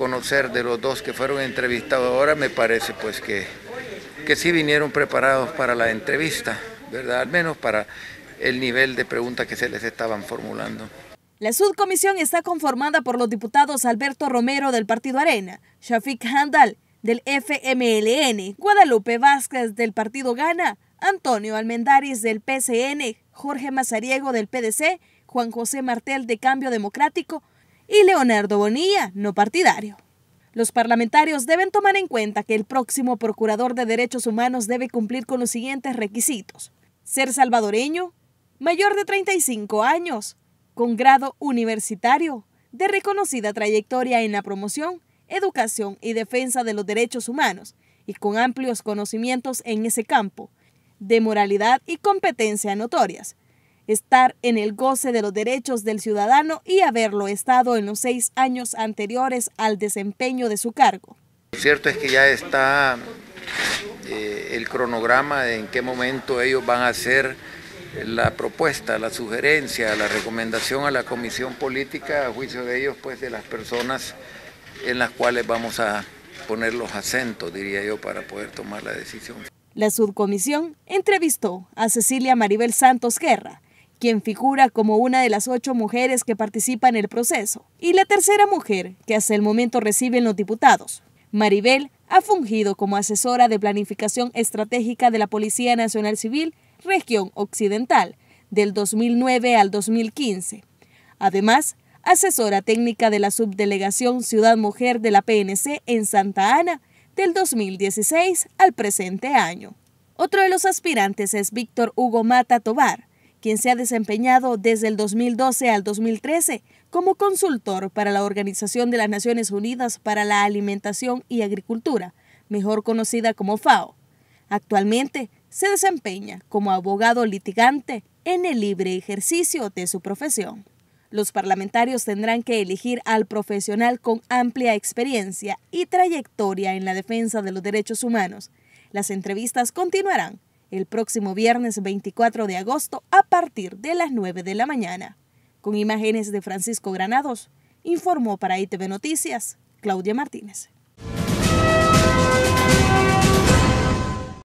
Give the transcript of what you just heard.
conocer de los dos que fueron entrevistados ahora, me parece pues que, que sí vinieron preparados para la entrevista, ¿verdad? Al menos para el nivel de preguntas que se les estaban formulando. La subcomisión está conformada por los diputados Alberto Romero del Partido Arena, Shafik Handal del FMLN, Guadalupe Vázquez del Partido Gana, Antonio Almendaris del PCN, Jorge Mazariego del PDC, Juan José Martel de Cambio Democrático y Leonardo Bonilla, no partidario. Los parlamentarios deben tomar en cuenta que el próximo procurador de derechos humanos debe cumplir con los siguientes requisitos. Ser salvadoreño, mayor de 35 años, con grado universitario, de reconocida trayectoria en la promoción, educación y defensa de los derechos humanos, y con amplios conocimientos en ese campo, de moralidad y competencia notorias, estar en el goce de los derechos del ciudadano y haberlo estado en los seis años anteriores al desempeño de su cargo. Lo cierto es que ya está eh, el cronograma de en qué momento ellos van a hacer la propuesta, la sugerencia, la recomendación a la comisión política, a juicio de ellos, pues de las personas en las cuales vamos a poner los acentos, diría yo, para poder tomar la decisión. La subcomisión entrevistó a Cecilia Maribel Santos Guerra, quien figura como una de las ocho mujeres que participan en el proceso, y la tercera mujer que hasta el momento reciben los diputados. Maribel ha fungido como asesora de planificación estratégica de la Policía Nacional Civil, región occidental, del 2009 al 2015. Además, asesora técnica de la Subdelegación Ciudad Mujer de la PNC en Santa Ana del 2016 al presente año. Otro de los aspirantes es Víctor Hugo Mata Tobar, quien se ha desempeñado desde el 2012 al 2013 como consultor para la Organización de las Naciones Unidas para la Alimentación y Agricultura, mejor conocida como FAO. Actualmente se desempeña como abogado litigante en el libre ejercicio de su profesión. Los parlamentarios tendrán que elegir al profesional con amplia experiencia y trayectoria en la defensa de los derechos humanos. Las entrevistas continuarán el próximo viernes 24 de agosto a partir de las 9 de la mañana. Con imágenes de Francisco Granados, informó para ITV Noticias Claudia Martínez.